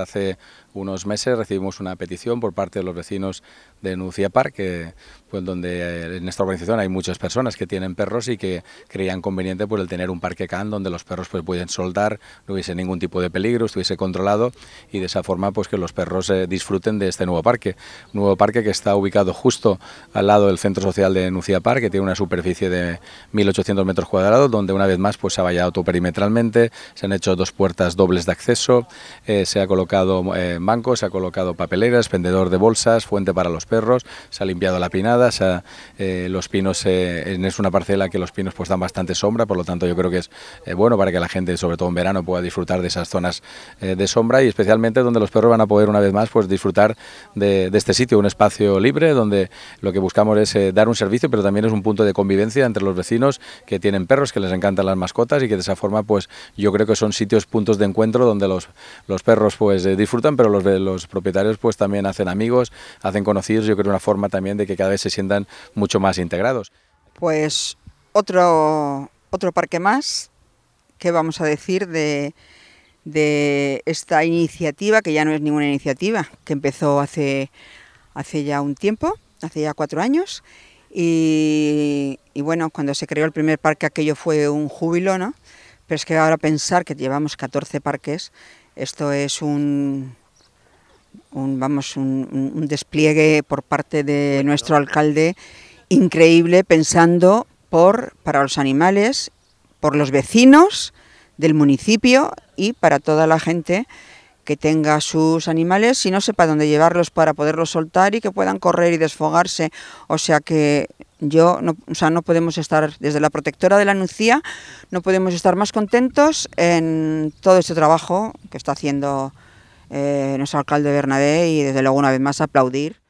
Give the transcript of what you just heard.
hace unos meses recibimos una petición por parte de los vecinos de Nucía Park, pues, donde eh, en esta organización hay muchas personas que tienen perros y que creían conveniente por pues, el tener un parque can donde los perros pues, pueden soltar, no hubiese ningún tipo de peligro, estuviese controlado y de esa forma pues, que los perros eh, disfruten de este nuevo parque. Un nuevo parque que está ubicado justo al lado del centro social de Nucía Park, que tiene una superficie de 1.800 metros cuadrados, donde una vez más pues, se ha vallado perimetralmente, se han hecho dos puertas dobles de acceso, eh, se ha colocado banco bancos, se ha colocado papeleras, vendedor de bolsas, fuente para los perros, se ha limpiado la pinada, se eh, los pinos, eh, es una parcela que los pinos pues dan bastante sombra, por lo tanto yo creo que es eh, bueno para que la gente, sobre todo en verano, pueda disfrutar de esas zonas de sombra y especialmente donde los perros van a poder una vez más pues disfrutar de, este sitio, un espacio libre donde lo que buscamos es dar un servicio, pero también es un punto de convivencia entre los vecinos que tienen perros, que les encantan las mascotas y que de esa forma pues yo creo que son sitios, puntos de encuentro donde los, los perros pues disfrutan, pero los, los propietarios pues también hacen amigos, hacen conocidos, yo creo una forma también de que cada vez se sientan mucho más integrados. Pues otro, otro parque más, que vamos a decir de, de esta iniciativa, que ya no es ninguna iniciativa, que empezó hace, hace ya un tiempo, hace ya cuatro años, y, y, bueno, cuando se creó el primer parque aquello fue un júbilo, ¿no? Pero es que ahora pensar que llevamos 14 parques, esto es un, un, vamos, un, despliegue por parte de nuestro alcalde increíble pensando por, para los animales, por los vecinos del municipio y para toda la gente que tenga sus animales y no sepa dónde llevarlos para poderlos soltar y que puedan correr y desfogarse. O sea que yo, no, o no podemos estar, desde la protectora de la Nucía, no podemos estar más contentos en todo este trabajo que está haciendo eh, nuestro alcalde Bernabé y desde luego una vez más aplaudir